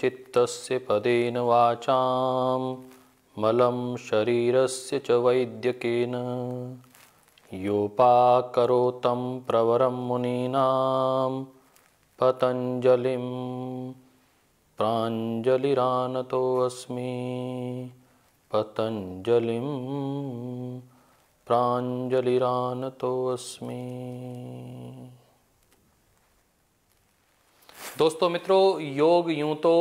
चित्तस्य पदेन वाचां मलं शरीरस्य च वैद्यकेन योपाकरोतं प्रवरं मुनीनां पतञ्जलिं प्राञ्जलिरानतोऽस्मि पतञ्जलिं प्राञ्जलिरानतोऽस्मि दोस्तों मित्रों योग यूं तो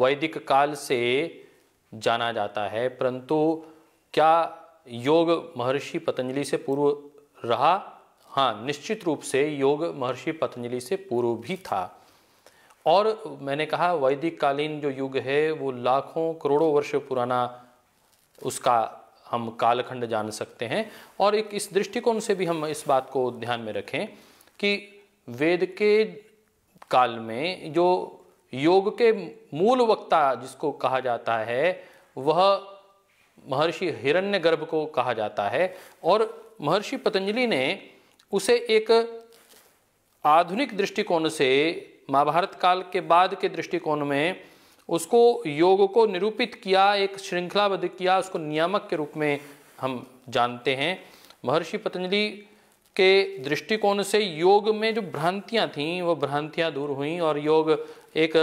वैदिक काल से जाना जाता है परंतु क्या योग महर्षि पतंजलि से पूर्व रहा हाँ निश्चित रूप से योग महर्षि पतंजलि से पूर्व भी था और मैंने कहा वैदिक कालीन जो युग है वो लाखों करोड़ों वर्ष पुराना उसका हम कालखंड जान सकते हैं और एक इस दृष्टिकोण से भी हम इस बात को ध्यान में रखें कि वेद के काल में जो योग के मूल वक्ता जिसको कहा जाता है वह महर्षि हिरण्यगर्भ को कहा जाता है और महर्षि पतंजलि ने उसे एक आधुनिक दृष्टिकोण से महाभारत काल के बाद के दृष्टिकोण में उसको योग को निरूपित किया एक श्रृंखलाबद्ध किया उसको नियामक के रूप में हम जानते हैं महर्षि पतंजलि के दृष्टिकोण से योग में जो भ्रांतियां थीं वो भ्रांतियां दूर हुई और योग एक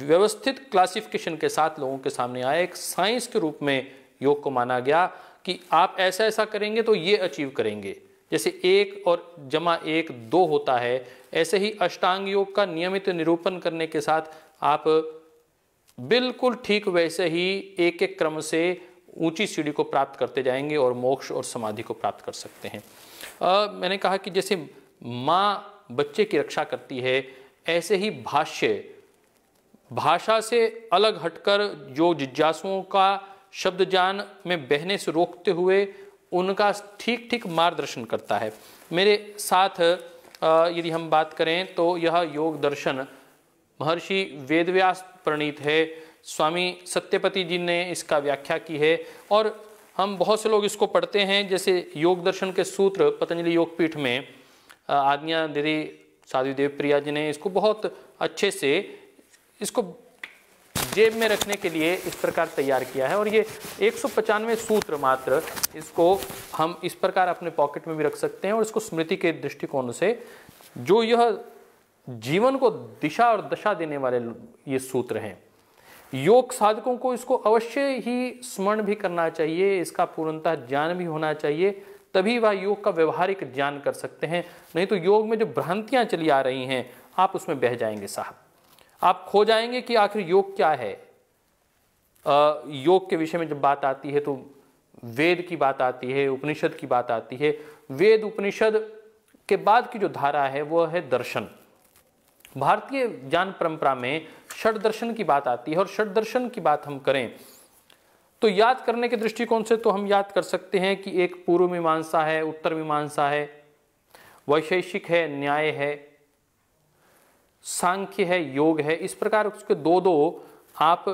व्यवस्थित क्लासिफिकेशन के साथ लोगों के सामने आया एक साइंस के रूप में योग को माना गया कि आप ऐसा ऐसा करेंगे तो ये अचीव करेंगे जैसे एक और जमा एक दो होता है ऐसे ही अष्टांग योग का नियमित निरूपण करने के साथ आप बिल्कुल ठीक वैसे ही एक एक क्रम से ऊंची सीढ़ी को प्राप्त करते जाएंगे और मोक्ष और समाधि को प्राप्त कर सकते हैं आ, मैंने कहा कि जैसे माँ बच्चे की रक्षा करती है ऐसे ही भाष्य भाषा से अलग हटकर जो जिज्ञासुओं का शब्द जान में बहने से रोकते हुए उनका ठीक ठीक मार्गदर्शन करता है मेरे साथ यदि हम बात करें तो यह योग दर्शन महर्षि वेदव्यास प्रणीत है स्वामी सत्यपति जी ने इसका व्याख्या की है और हम बहुत से लोग इसको पढ़ते हैं जैसे योग दर्शन के सूत्र पतंजलि योगपीठ में आज्ञा दीदी साधु देव प्रिया जी ने इसको बहुत अच्छे से इसको जेब में रखने के लिए इस प्रकार तैयार किया है और ये एक सूत्र मात्र इसको हम इस प्रकार अपने पॉकेट में भी रख सकते हैं और इसको स्मृति के दृष्टिकोण से जो यह जीवन को दिशा और दशा देने वाले ये सूत्र हैं योग साधकों को इसको अवश्य ही स्मरण भी करना चाहिए इसका पूर्णतः ज्ञान भी होना चाहिए तभी वह योग का व्यवहारिक ज्ञान कर सकते हैं नहीं तो योग में जो भ्रांतियां चली आ रही हैं आप उसमें बह जाएंगे साहब आप खो जाएंगे कि आखिर योग क्या है आ, योग के विषय में जब बात आती है तो वेद की बात आती है उपनिषद की बात आती है वेद उपनिषद के बाद की जो धारा है वह है दर्शन भारतीय ज्ञान परंपरा में षड दर्शन की बात आती है और षड दर्शन की बात हम करें तो याद करने के दृष्टिकोण से तो हम याद कर सकते हैं कि एक पूर्व मीमांसा है उत्तर मीमांसा है वैशेषिक है न्याय है सांख्य है योग है इस प्रकार उसके दो दो आप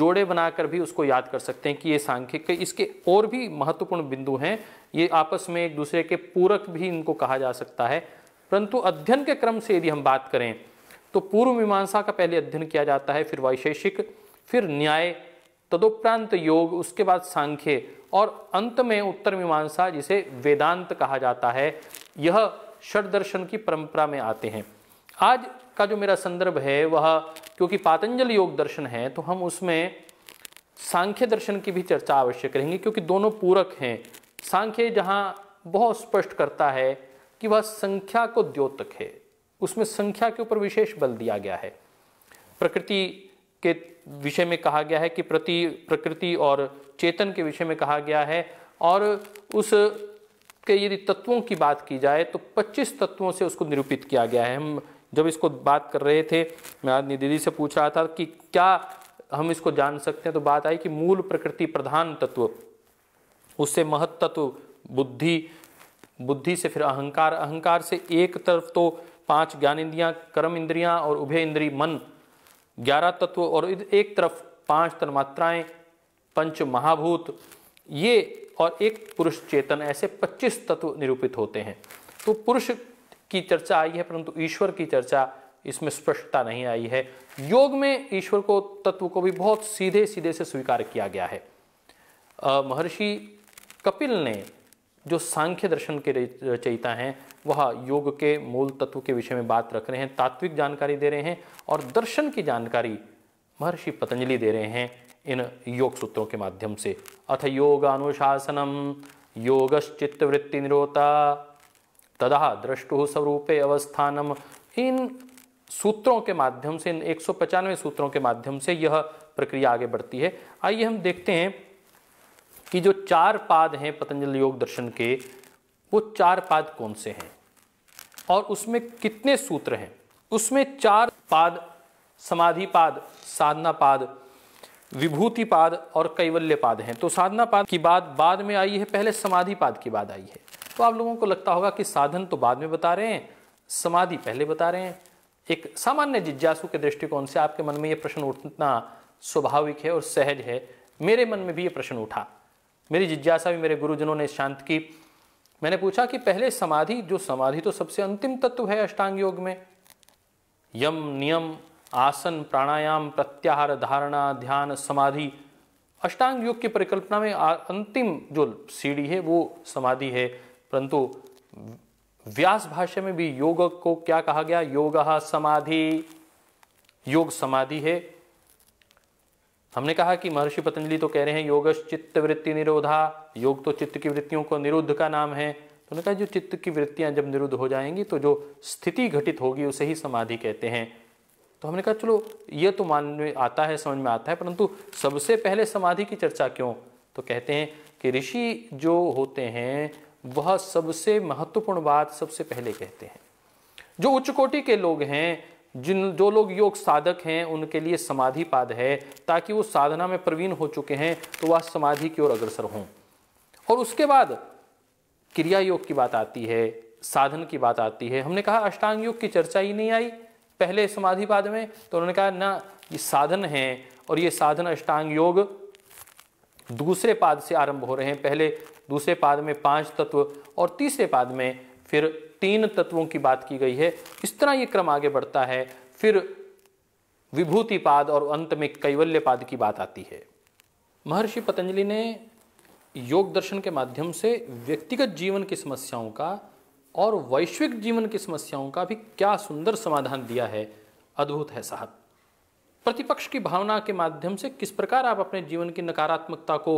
जोड़े बनाकर भी उसको याद कर सकते हैं कि ये सांख्यिक इसके और भी महत्वपूर्ण बिंदु हैं ये आपस में एक दूसरे के पूरक भी इनको कहा जा सकता है परंतु अध्ययन के क्रम से यदि हम बात करें तो पूर्व मीमांसा का पहले अध्ययन किया जाता है फिर वैशेषिक फिर न्याय तदुपरांत योग उसके बाद सांख्य और अंत में उत्तर मीमांसा जिसे वेदांत कहा जाता है यह षड दर्शन की परंपरा में आते हैं आज का जो मेरा संदर्भ है वह क्योंकि पातंजल योग दर्शन है तो हम उसमें सांख्य दर्शन की भी चर्चा अवश्य करेंगे क्योंकि दोनों पूरक हैं सांख्य जहाँ बहुत स्पष्ट करता है कि वह संख्या को द्योतक है उसमें संख्या के ऊपर विशेष बल दिया गया है प्रकृति के विषय में कहा गया है कि प्रति प्रकृति और चेतन के विषय में कहा गया है और उस के यदि तत्वों की बात की जाए तो 25 तत्वों से उसको निरूपित किया गया है हम जब इसको बात कर रहे थे मैं आज दीदी से पूछ रहा था कि क्या हम इसको जान सकते हैं तो बात आई कि मूल प्रकृति प्रधान तत्व उससे महत तत्व बुद्धि बुद्धि से फिर अहंकार अहंकार से एक तरफ तो पांच ज्ञान इंद्रियां कर्म इंद्रियां और उभय इंद्री मन ग्यारह तत्व और एक तरफ पांच तन्मात्राएं पंच महाभूत ये और एक पुरुष चेतन ऐसे पच्चीस तत्व निरूपित होते हैं तो पुरुष की चर्चा आई है परंतु ईश्वर की चर्चा इसमें स्पष्टता नहीं आई है योग में ईश्वर को तत्व को भी बहुत सीधे सीधे से स्वीकार किया गया है महर्षि कपिल ने जो सांख्य दर्शन के रचयिता हैं वह योग के मूल तत्व के विषय में बात रख रहे हैं तात्विक जानकारी दे रहे हैं और दर्शन की जानकारी महर्षि पतंजलि दे रहे हैं इन योग सूत्रों के माध्यम से अथ योग अनुशासनम योगश्चित्त वृत्ति निरोता तदा दृष्टु स्वरूपे अवस्थानम इन सूत्रों के माध्यम से इन एक सूत्रों के माध्यम से यह प्रक्रिया आगे बढ़ती है आइए हम देखते हैं कि जो चार पाद हैं पतंजलि योग दर्शन के वो चार पाद कौन से हैं और उसमें कितने सूत्र हैं उसमें चार पाद समाधि पाद साधना पाद विभूति पाद और कैवल्य पाद हैं तो साधना पाद की बात बाद में आई है पहले समाधि पाद की बात आई है तो आप लोगों को लगता होगा कि साधन तो बाद में बता रहे हैं समाधि पहले बता रहे हैं एक सामान्य जिज्ञासु के दृष्टिकोण से आपके मन में यह प्रश्न उठना स्वाभाविक है और सहज है मेरे मन में भी ये प्रश्न उठा मेरी जिज्ञासा भी मेरे गुरुजनों ने शांत की मैंने पूछा कि पहले समाधि जो समाधि तो सबसे अंतिम तत्व है अष्टांग योग में यम नियम आसन प्राणायाम प्रत्याहार धारणा ध्यान समाधि अष्टांग योग की परिकल्पना में अंतिम जो सीढ़ी है वो समाधि है परंतु व्यास भाषा में भी योग को क्या कहा गया योग समाधि योग समाधि है हमने कहा कि महर्षि पतंजलि तो कह रहे हैं योग चित्त वृत्ति निरोधा योग तो चित्त की वृत्तियों को निरुद्ध का नाम है तो उन्होंने कहा जो चित्त की वृत्तियां जब निरुद्ध हो जाएंगी तो जो स्थिति घटित होगी उसे ही समाधि कहते हैं तो हमने कहा चलो ये तो मान में आता है समझ में आता है परंतु सबसे पहले समाधि की चर्चा क्यों तो कहते हैं कि ऋषि जो होते हैं वह सबसे महत्वपूर्ण बात सबसे पहले कहते हैं जो उच्च कोटि के लोग हैं जिन जो लोग योग साधक हैं उनके लिए समाधि पाद है ताकि वो साधना में प्रवीण हो चुके हैं तो वह समाधि की ओर अग्रसर हों और उसके बाद क्रिया योग की बात आती है साधन की बात आती है हमने कहा अष्टांग योग की चर्चा ही नहीं आई पहले समाधि पाद में तो उन्होंने कहा ना ये साधन है और ये साधन अष्टांग योग दूसरे पाद से आरंभ हो रहे हैं पहले दूसरे पाद में पांच तत्व और तीसरे पाद में फिर तीन तत्वों की बात की गई है इस तरह ये क्रम आगे बढ़ता है फिर विभूतिपाद और अंत में कैवल्यपाद की बात आती है महर्षि पतंजलि ने योग दर्शन के माध्यम से व्यक्तिगत जीवन की समस्याओं का और वैश्विक जीवन की समस्याओं का भी क्या सुंदर समाधान दिया है अद्भुत है साहब प्रतिपक्ष की भावना के माध्यम से किस प्रकार आप अपने जीवन की नकारात्मकता को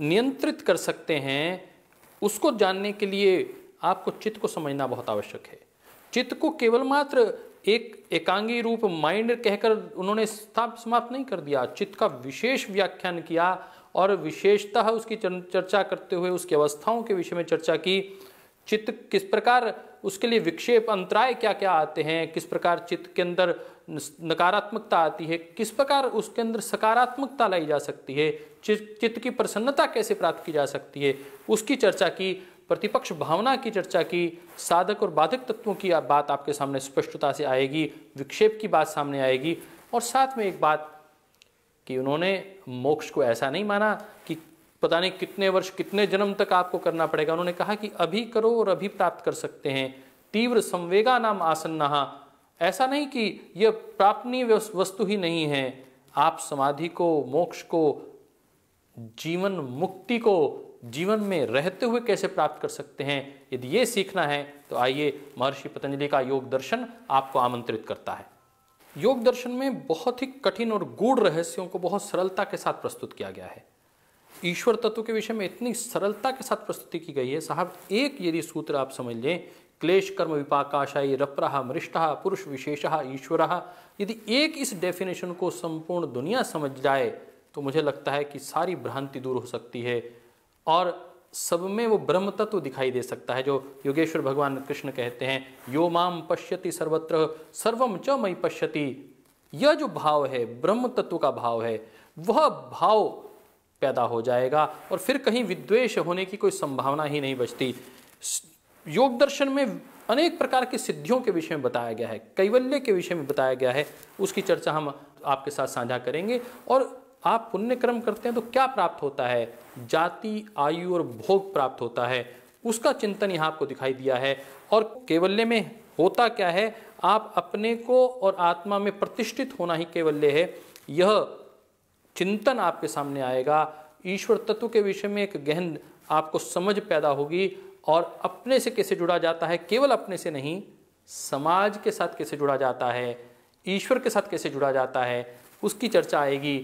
नियंत्रित कर सकते हैं उसको जानने के लिए आपको चित्त को समझना बहुत आवश्यक है चित्त को केवल मात्र एक एकांगी रूप माइंड कहकर उन्होंने समाप्त नहीं कर दिया चित्त का विशेष व्याख्यान किया और विशेषतः उसकी चर्चा करते हुए उसकी अवस्थाओं के विषय में चर्चा की चित्त किस प्रकार उसके लिए विक्षेप अंतराय क्या क्या आते हैं किस प्रकार चित्त के अंदर नकारात्मकता आती है किस प्रकार उसके अंदर सकारात्मकता लाई जा सकती है चित्त की प्रसन्नता कैसे प्राप्त की जा सकती है उसकी चर्चा की प्रतिपक्ष भावना की चर्चा की साधक और बाधक तत्वों की आप बात आपके सामने स्पष्टता से आएगी विक्षेप की बात सामने आएगी और साथ में एक बात कि उन्होंने मोक्ष को ऐसा नहीं माना कि पता नहीं कितने वर्ष कितने जन्म तक आपको करना पड़ेगा उन्होंने कहा कि अभी करो और अभी प्राप्त कर सकते हैं तीव्र संवेगा नाम आसन नहा ऐसा नहीं कि यह प्राप्तनीय वस्तु ही नहीं है आप समाधि को मोक्ष को जीवन मुक्ति को जीवन में रहते हुए कैसे प्राप्त कर सकते हैं यदि ये सीखना है तो आइए महर्षि पतंजलि का योग दर्शन आपको आमंत्रित करता है योग दर्शन में बहुत ही कठिन और गूढ़ रहस्यों को बहुत सरलता के साथ प्रस्तुत किया गया है ईश्वर तत्व के विषय में इतनी सरलता के साथ प्रस्तुति की गई है साहब एक यदि सूत्र आप समझ लें क्लेश कर्म विपाकाशाई रप्रह मृष्ट पुरुष विशेष ईश्वर यदि एक इस डेफिनेशन को संपूर्ण दुनिया समझ जाए तो मुझे लगता है कि सारी भ्रांति दूर हो सकती है और सब में वो ब्रह्म तत्व दिखाई दे सकता है जो योगेश्वर भगवान कृष्ण कहते हैं यो माम पश्यति सर्वत्र सर्वम च मई पश्यति यह जो भाव है ब्रह्म तत्व का भाव है वह भाव पैदा हो जाएगा और फिर कहीं विद्वेष होने की कोई संभावना ही नहीं बचती योग दर्शन में अनेक प्रकार की सिद्धियों के विषय में बताया गया है कैवल्य के विषय में बताया गया है उसकी चर्चा हम आपके साथ साझा करेंगे और आप पुण्य कर्म करते हैं तो क्या प्राप्त होता है जाति आयु और भोग प्राप्त होता है उसका चिंतन यहाँ आपको दिखाई दिया है और केवल्य में होता क्या है आप अपने को और आत्मा में प्रतिष्ठित होना ही केवल्य है यह चिंतन आपके सामने आएगा ईश्वर तत्व के विषय में एक गहन आपको समझ पैदा होगी और अपने से कैसे जुड़ा जाता है केवल अपने से नहीं समाज के साथ कैसे जुड़ा जाता है ईश्वर के साथ कैसे जुड़ा जाता है उसकी चर्चा आएगी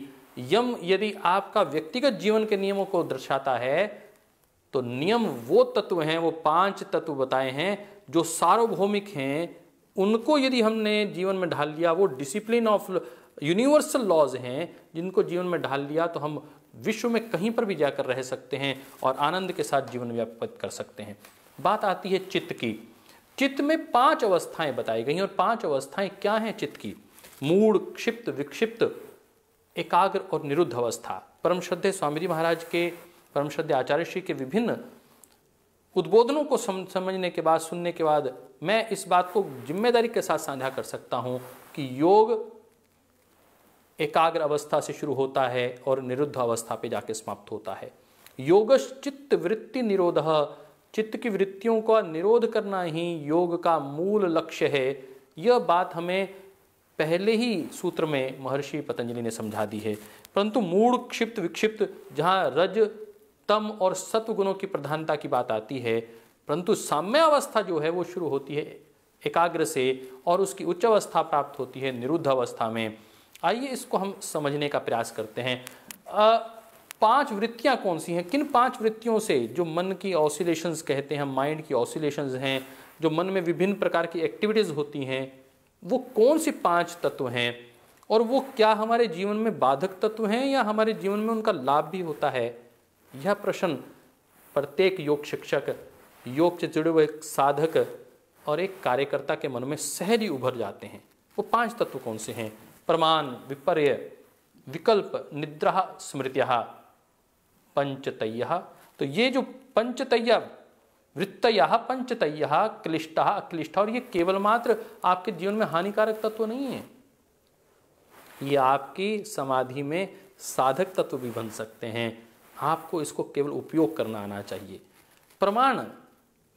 यम यदि आपका व्यक्तिगत जीवन के नियमों को दर्शाता है तो नियम वो तत्व हैं वो पांच तत्व बताए हैं जो सार्वभौमिक हैं उनको यदि हमने जीवन में ढाल लिया वो डिसिप्लिन ऑफ यूनिवर्सल लॉज हैं जिनको जीवन में ढाल लिया तो हम विश्व में कहीं पर भी जाकर रह सकते हैं और आनंद के साथ जीवन व्यापित कर सकते हैं बात आती है चित्त की चित्त में पांच अवस्थाएं बताई गई और पांच अवस्थाएं क्या हैं चित्त की मूड क्षिप्त विक्षिप्त एकाग्र और निरुद्ध अवस्था परम श्रद्धे स्वामी जी महाराज के परम श्रद्धे आचार्य श्री के विभिन्न उद्बोधनों को समझने के बाद सुनने के बाद मैं इस बात को जिम्मेदारी के साथ साझा कर सकता हूं कि योग एकाग्र अवस्था से शुरू होता है और निरुद्ध अवस्था पे जाके समाप्त होता है योग चित्त वृत्ति निरोध चित्त की वृत्तियों का निरोध करना ही योग का मूल लक्ष्य है यह बात हमें पहले ही सूत्र में महर्षि पतंजलि ने समझा दी है परंतु मूढ़ क्षिप्त विक्षिप्त जहाँ रज तम और सत्व गुणों की प्रधानता की बात आती है परंतु साम्य अवस्था जो है वो शुरू होती है एकाग्र से और उसकी उच्च अवस्था प्राप्त होती है निरुद्ध अवस्था में आइए इसको हम समझने का प्रयास करते हैं आ, पांच वृत्तियां कौन सी हैं किन पांच वृत्तियों से जो मन की ऑसिलेशंस कहते हैं माइंड की ऑसिलेशंस हैं जो मन में विभिन्न प्रकार की एक्टिविटीज़ होती हैं वो कौन से पांच तत्व हैं और वो क्या हमारे जीवन में बाधक तत्व हैं या हमारे जीवन में उनका लाभ भी होता है यह प्रश्न प्रत्येक योग शिक्षक योग से जुड़े हुए एक साधक और एक कार्यकर्ता के मन में सहज ही उभर जाते हैं वो पांच तत्व कौन से हैं प्रमाण विपर्य विकल्प निद्रा स्मृत्या पंचतय्या तो ये जो पंचतया वृत्तय पंचतय क्लिष्ट अक्लिष्ट और ये केवल मात्र आपके जीवन में हानिकारक तत्व तो नहीं है ये आपकी समाधि में साधक तत्व तो भी बन सकते हैं आपको इसको केवल उपयोग करना आना चाहिए प्रमाण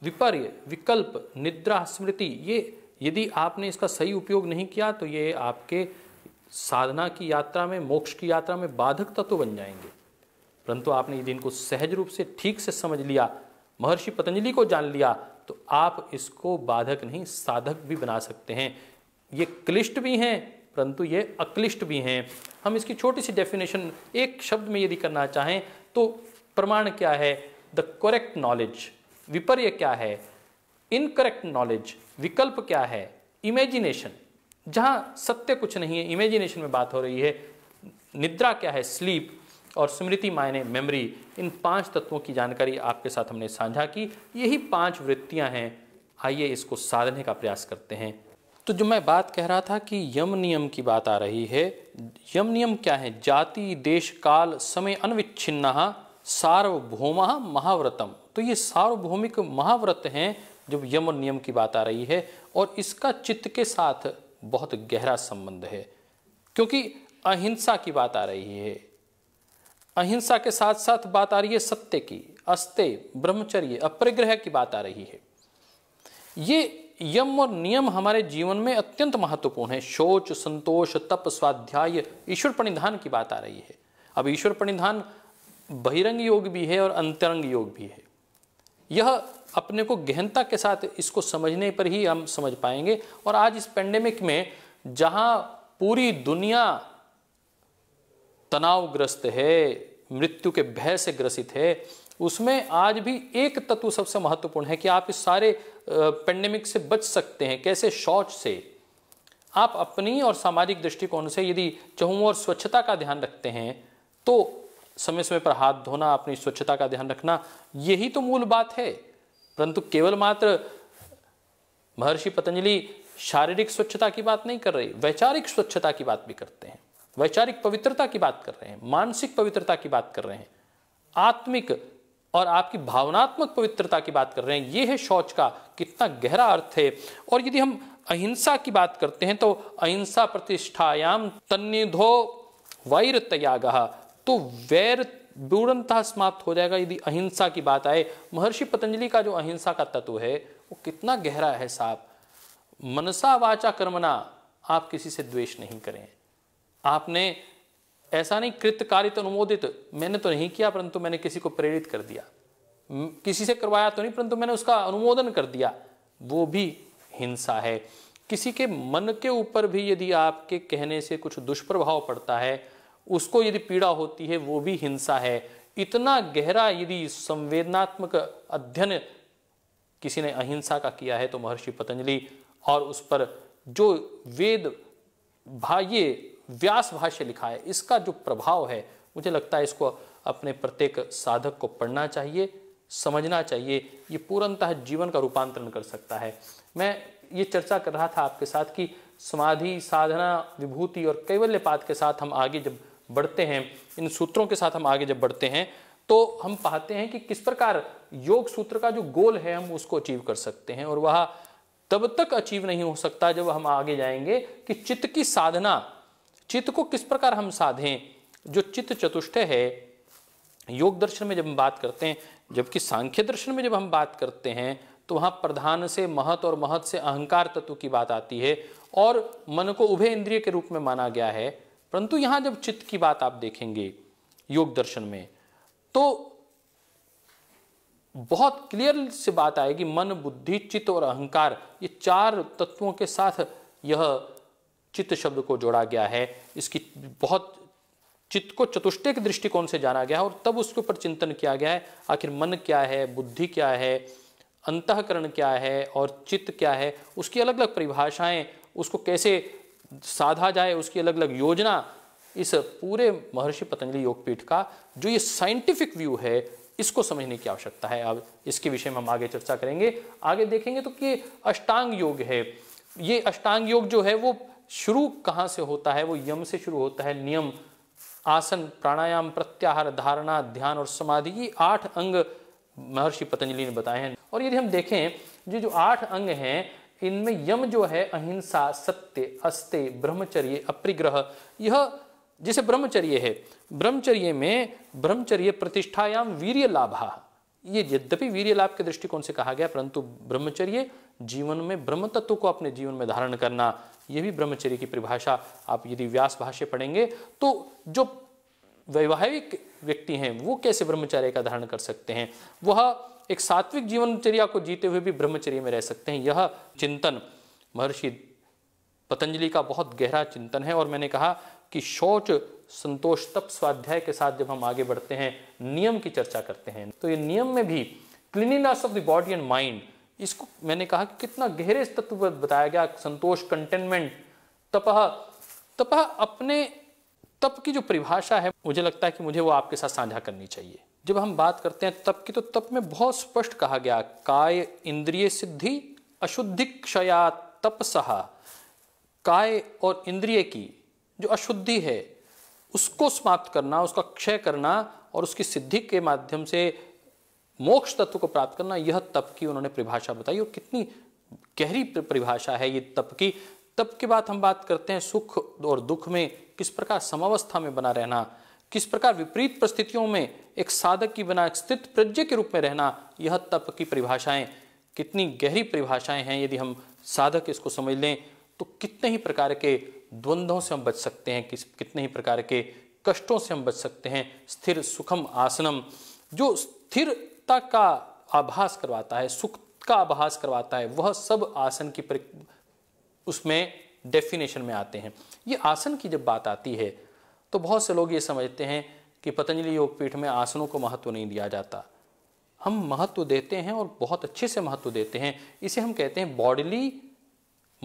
विपर्य विकल्प निद्रा स्मृति ये यदि आपने इसका सही उपयोग नहीं किया तो ये आपके साधना की यात्रा में मोक्ष की यात्रा में बाधक तत्व तो बन जाएंगे परंतु आपने यदि इनको सहज रूप से ठीक से समझ लिया महर्षि पतंजलि को जान लिया तो आप इसको बाधक नहीं साधक भी बना सकते हैं ये क्लिष्ट भी हैं परंतु ये अक्लिष्ट भी हैं हम इसकी छोटी सी डेफिनेशन एक शब्द में यदि करना चाहें तो प्रमाण क्या है द करेक्ट नॉलेज विपर्य क्या है इनकरेक्ट नॉलेज विकल्प क्या है इमेजिनेशन जहाँ सत्य कुछ नहीं है इमेजिनेशन में बात हो रही है निद्रा क्या है स्लीप और स्मृति मायने मेमोरी इन पांच तत्वों की जानकारी आपके साथ हमने साझा की यही पांच वृत्तियां हैं आइए इसको साधने का प्रयास करते हैं तो जो मैं बात कह रहा था कि यम नियम की बात आ रही है यम नियम क्या है जाति देश काल समय अनविच्छिन्न सार्वभौम महाव्रतम तो ये सार्वभौमिक महाव्रत हैं जब यम नियम की बात आ रही है और इसका चित्त के साथ बहुत गहरा संबंध है क्योंकि अहिंसा की बात आ रही है अहिंसा के साथ साथ बात आ रही है सत्य की अस्ते ब्रह्मचर्य अपरिग्रह की बात आ रही है ये यम और नियम हमारे जीवन में अत्यंत महत्वपूर्ण है शोच संतोष तप स्वाध्याय ईश्वर प्रणिधान की बात आ रही है अब ईश्वर प्रणिधान बहिरंग योग भी है और अंतरंग योग भी है यह अपने को गहनता के साथ इसको समझने पर ही हम समझ पाएंगे और आज इस पेंडेमिक में जहाँ पूरी दुनिया तनावग्रस्त है मृत्यु के भय से ग्रसित है उसमें आज भी एक तत्व सबसे महत्वपूर्ण है कि आप इस सारे पेंडेमिक से बच सकते हैं कैसे शौच से आप अपनी और सामाजिक दृष्टिकोण से यदि चहुओं और स्वच्छता का ध्यान रखते हैं तो समय समय पर हाथ धोना अपनी स्वच्छता का ध्यान रखना यही तो मूल बात है परंतु केवल मात्र महर्षि पतंजलि शारीरिक स्वच्छता की बात नहीं कर रही वैचारिक स्वच्छता की बात भी करते हैं वैचारिक पवित्रता की बात कर रहे हैं मानसिक पवित्रता की बात कर रहे हैं आत्मिक और आपकी भावनात्मक पवित्रता की बात कर रहे हैं ये है शौच का कितना गहरा अर्थ है और यदि हम अहिंसा की बात करते हैं तो अहिंसा प्रतिष्ठायाम तन्निधो वैर त्याग तो वैर दूरंतः समाप्त हो जाएगा यदि अहिंसा की बात आए महर्षि पतंजलि का जो अहिंसा का तत्व है वो कितना गहरा है साहब मनसा वाचा कर्मना आप किसी से द्वेष नहीं करें आपने ऐसा नहीं कृत तो अनुमोदित मैंने तो नहीं किया परंतु मैंने किसी को प्रेरित कर दिया किसी से करवाया तो नहीं परंतु मैंने उसका अनुमोदन कर दिया वो भी हिंसा है किसी के मन के ऊपर भी यदि आपके कहने से कुछ दुष्प्रभाव पड़ता है उसको यदि पीड़ा होती है वो भी हिंसा है इतना गहरा यदि संवेदनात्मक अध्ययन किसी ने अहिंसा का किया है तो महर्षि पतंजलि और उस पर जो वेद भाइये व्यास भाष्य लिखा है इसका जो प्रभाव है मुझे लगता है इसको अपने प्रत्येक साधक को पढ़ना चाहिए समझना चाहिए ये पूर्णतः जीवन का रूपांतरण कर सकता है मैं ये चर्चा कर रहा था आपके साथ कि समाधि साधना विभूति और कैवल्यपात के साथ हम आगे जब बढ़ते हैं इन सूत्रों के साथ हम आगे जब बढ़ते हैं तो हम पाते हैं कि किस प्रकार योग सूत्र का जो गोल है हम उसको अचीव कर सकते हैं और वह तब तक अचीव नहीं हो सकता जब हम आगे जाएंगे कि चित्त की साधना चित्त को किस प्रकार हम साधें जो चित्त चतुष्टय है योग दर्शन में जब हम बात करते हैं जबकि सांख्य दर्शन में जब हम बात करते हैं तो वहाँ प्रधान से महत और महत से अहंकार तत्व की बात आती है और मन को उभय इंद्रिय के रूप में माना गया है परंतु यहाँ जब चित्त की बात आप देखेंगे योग दर्शन में तो बहुत क्लियर से बात आएगी मन बुद्धि चित्त और अहंकार ये चार तत्वों के साथ यह चित्त शब्द को जोड़ा गया है इसकी बहुत चित्त को चतुष्टय के दृष्टिकोण से जाना गया है और तब उसके ऊपर चिंतन किया गया है आखिर मन क्या है बुद्धि क्या है अंतकरण क्या है और चित्त क्या है उसकी अलग अलग परिभाषाएं उसको कैसे साधा जाए उसकी अलग अलग योजना इस पूरे महर्षि पतंजलि योगपीठ का जो ये साइंटिफिक व्यू है इसको समझने की आवश्यकता है अब इसके विषय में हम आगे चर्चा करेंगे आगे देखेंगे तो कि अष्टांग योग है ये अष्टांग योग जो है वो शुरू कहाँ से होता है वो यम से शुरू होता है नियम आसन प्राणायाम प्रत्याहार धारणा ध्यान और समाधि ये आठ अंग महर्षि पतंजलि ने बताए हैं और यदि हम देखें जो जो आठ अंग हैं इनमें यम जो है अहिंसा सत्य अस्ते ब्रह्मचर्य अप्रिग्रह यह जिसे ब्रह्मचर्य है ब्रह्मचर्य में ब्रह्मचर्य प्रतिष्ठायाम वीर्य लाभा ये यद्यपि वीर्य लाभ के दृष्टिकोण से कहा गया परंतु ब्रह्मचर्य जीवन में ब्रह्म तत्व को अपने जीवन में धारण करना ये भी ब्रह्मचर्य की परिभाषा आप यदि व्यास भाष्य पढ़ेंगे तो जो वैवाहिक व्यक्ति हैं वो कैसे ब्रह्मचर्य का धारण कर सकते हैं वह एक सात्विक जीवनचर्या को जीते हुए भी ब्रह्मचर्य में रह सकते हैं यह चिंतन महर्षि पतंजलि का बहुत गहरा चिंतन है और मैंने कहा कि शौच संतोष तप स्वाध्याय के साथ जब हम आगे बढ़ते हैं नियम की चर्चा करते हैं तो ये नियम में भी cleanliness of the body and mind इसको मैंने कहा कि कितना गहरे तत्व बताया गया संतोष कंटेनमेंट तपह तपह अपने तप की जो परिभाषा है मुझे लगता है कि मुझे वो आपके साथ साझा करनी चाहिए जब हम बात करते हैं तप की तो तप में बहुत स्पष्ट कहा गया काय इंद्रिय सिद्धि अशुद्धि क्षया तपसहा काय और इंद्रिय की जो अशुद्धि है उसको समाप्त करना उसका क्षय करना और उसकी सिद्धि के माध्यम से मोक्ष तत्व को प्राप्त करना यह तप की उन्होंने परिभाषा बताई और कितनी गहरी परिभाषा है ये तप की तप के बाद हम बात करते हैं सुख और दुख में किस प्रकार समावस्था में बना रहना किस प्रकार विपरीत परिस्थितियों में एक साधक की बना स्थित प्रज्ञ के रूप में रहना यह तप की परिभाषाएं कितनी गहरी परिभाषाएं हैं यदि हम साधक इसको समझ लें तो कितने ही प्रकार के द्वंद्वों से हम बच सकते हैं किस कितने ही प्रकार के कष्टों से हम बच सकते हैं स्थिर सुखम आसनम जो स्थिर सुखता का आभास करवाता है सुख का आभास करवाता है वह सब आसन की उसमें डेफिनेशन में आते हैं ये आसन की जब बात आती है तो बहुत से लोग ये समझते हैं कि पतंजलि योगपीठ में आसनों को महत्व नहीं दिया जाता हम महत्व देते हैं और बहुत अच्छे से महत्व देते हैं इसे हम कहते हैं बॉडीली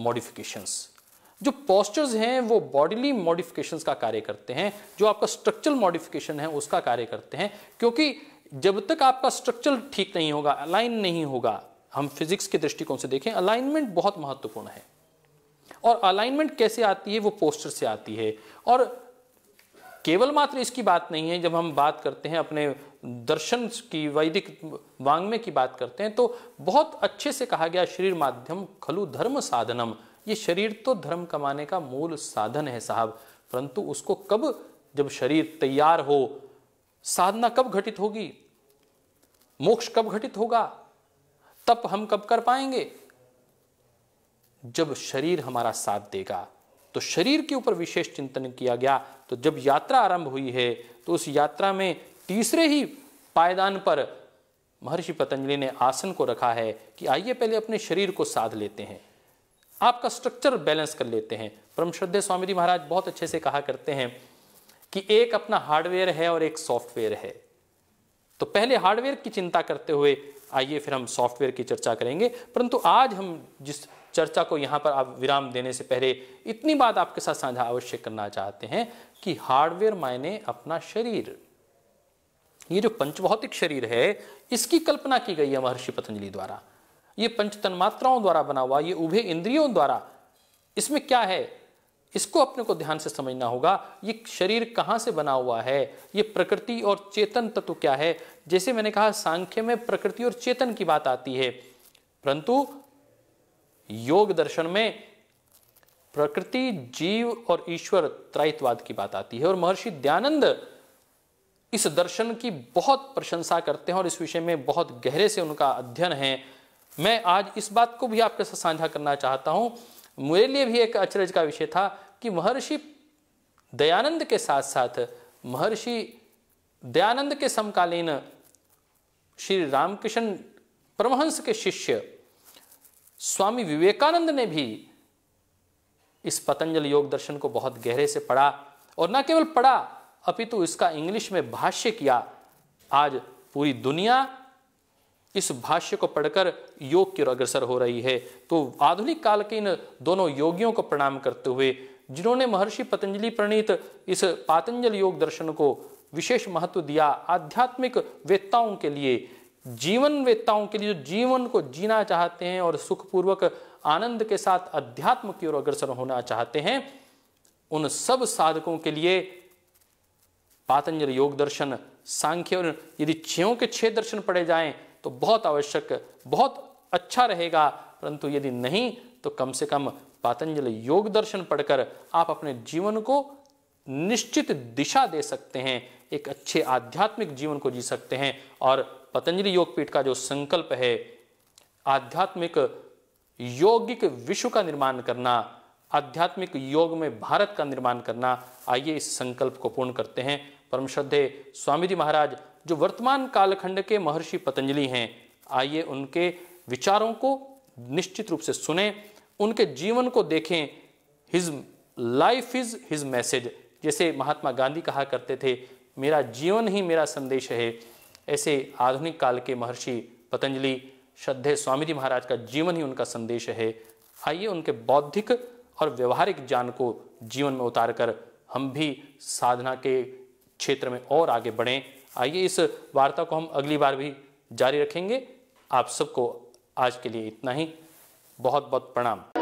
मॉडिफिकेशंस जो पॉस्चर्स हैं वो बॉडीली मॉडिफिकेशंस का कार्य करते हैं जो आपका स्ट्रक्चरल मॉडिफिकेशन है उसका कार्य करते हैं क्योंकि जब तक आपका स्ट्रक्चर ठीक नहीं होगा अलाइन नहीं होगा हम फिजिक्स के दृष्टिकोण से देखें अलाइनमेंट बहुत महत्वपूर्ण है और अलाइनमेंट कैसे आती है वो पोस्टर से आती है और केवल मात्र इसकी बात नहीं है जब हम बात करते हैं अपने दर्शन की वैदिक वांग्मय की बात करते हैं तो बहुत अच्छे से कहा गया शरीर माध्यम खलु धर्म साधनम ये शरीर तो धर्म कमाने का मूल साधन है साहब परंतु उसको कब जब शरीर तैयार हो साधना कब घटित होगी मोक्ष कब घटित होगा तप हम कब कर पाएंगे जब शरीर हमारा साथ देगा तो शरीर के ऊपर विशेष चिंतन किया गया तो जब यात्रा आरंभ हुई है तो उस यात्रा में तीसरे ही पायदान पर महर्षि पतंजलि ने आसन को रखा है कि आइए पहले अपने शरीर को साध लेते हैं आपका स्ट्रक्चर बैलेंस कर लेते हैं परम श्रद्धे स्वामी जी महाराज बहुत अच्छे से कहा करते हैं कि एक अपना हार्डवेयर है और एक सॉफ्टवेयर है तो पहले हार्डवेयर की चिंता करते हुए आइए फिर हम सॉफ्टवेयर की चर्चा करेंगे परंतु आज हम जिस चर्चा को यहाँ पर आप विराम देने से पहले इतनी बात आपके साथ साझा अवश्य करना चाहते हैं कि हार्डवेयर मायने अपना शरीर ये जो पंचभौतिक शरीर है इसकी कल्पना की गई है महर्षि पतंजलि द्वारा ये पंच तन्मात्राओं द्वारा बना हुआ ये उभे इंद्रियों द्वारा इसमें क्या है इसको अपने को ध्यान से समझना होगा ये शरीर कहाँ से बना हुआ है ये प्रकृति और चेतन तत्व क्या है जैसे मैंने कहा सांख्य में प्रकृति और चेतन की बात आती है परंतु योग दर्शन में प्रकृति जीव और ईश्वर त्रायित्वाद की बात आती है और महर्षि दयानंद इस दर्शन की बहुत प्रशंसा करते हैं और इस विषय में बहुत गहरे से उनका अध्ययन है मैं आज इस बात को भी आपके साथ साझा करना चाहता हूं मेरे लिए भी एक अचरज का विषय था कि महर्षि दयानंद के साथ साथ महर्षि दयानंद के समकालीन श्री रामकृष्ण परमहंस के शिष्य स्वामी विवेकानंद ने भी इस पतंजलि योग दर्शन को बहुत गहरे से पढ़ा और न केवल पढ़ा अपितु इसका इंग्लिश में भाष्य किया आज पूरी दुनिया इस भाष्य को पढ़कर योग की अग्रसर हो रही है तो आधुनिक काल के इन दोनों योगियों को प्रणाम करते हुए जिन्होंने महर्षि पतंजलि प्रणीत इस पातंजल योग दर्शन को विशेष महत्व दिया आध्यात्मिक वेत्ताओं के लिए जीवन वेत्ताओं के लिए जो जीवन को जीना चाहते हैं और सुखपूर्वक आनंद के साथ अध्यात्म की ओर अग्रसर होना चाहते हैं उन सब साधकों के लिए पातंजल योग दर्शन सांख्य और यदि छयों के छह दर्शन पढ़े जाएं तो बहुत आवश्यक बहुत अच्छा रहेगा परंतु यदि नहीं तो कम से कम पातंजलि योग दर्शन पढ़कर आप अपने जीवन को निश्चित दिशा दे सकते हैं एक अच्छे आध्यात्मिक जीवन को जी सकते हैं और पतंजलि योगपीठ का जो संकल्प है आध्यात्मिक यौगिक विश्व का निर्माण करना आध्यात्मिक योग में भारत का निर्माण करना आइए इस संकल्प को पूर्ण करते हैं परम श्रद्धे स्वामी जी महाराज जो वर्तमान कालखंड के महर्षि पतंजलि हैं आइए उनके विचारों को निश्चित रूप से सुने उनके जीवन को देखें his life is his message जैसे महात्मा गांधी कहा करते थे मेरा जीवन ही मेरा संदेश है ऐसे आधुनिक काल के महर्षि पतंजलि श्रद्धे स्वामी जी महाराज का जीवन ही उनका संदेश है आइए उनके बौद्धिक और व्यवहारिक ज्ञान को जीवन में उतार कर हम भी साधना के क्षेत्र में और आगे बढ़ें आइए इस वार्ता को हम अगली बार भी जारी रखेंगे आप सबको आज के लिए इतना ही बहुत बहुत प्रणाम